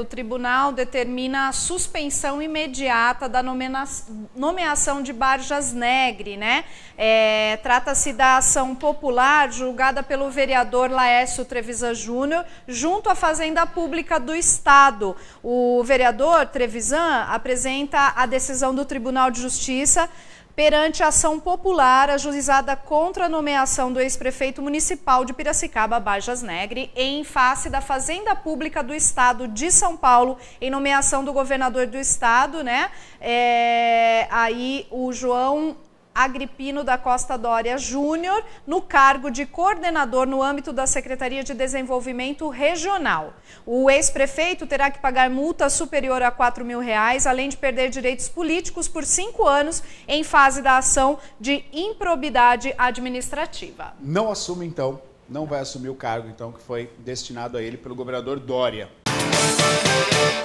O tribunal determina a suspensão imediata da nomeação de Barjas Negre, né? É, Trata-se da ação popular julgada pelo vereador Laércio Trevisan Júnior junto à Fazenda Pública do Estado. O vereador Trevisan apresenta a decisão do Tribunal de Justiça perante a ação popular ajuizada contra a nomeação do ex-prefeito municipal de Piracicaba, Bajas Negre, em face da Fazenda Pública do Estado de São Paulo, em nomeação do governador do estado, né? É, aí o João Agripino da Costa Dória Júnior no cargo de coordenador no âmbito da Secretaria de Desenvolvimento Regional. O ex-prefeito terá que pagar multa superior a 4 mil reais, além de perder direitos políticos por cinco anos em fase da ação de improbidade administrativa. Não assume então, não vai assumir o cargo então que foi destinado a ele pelo governador Dória. Música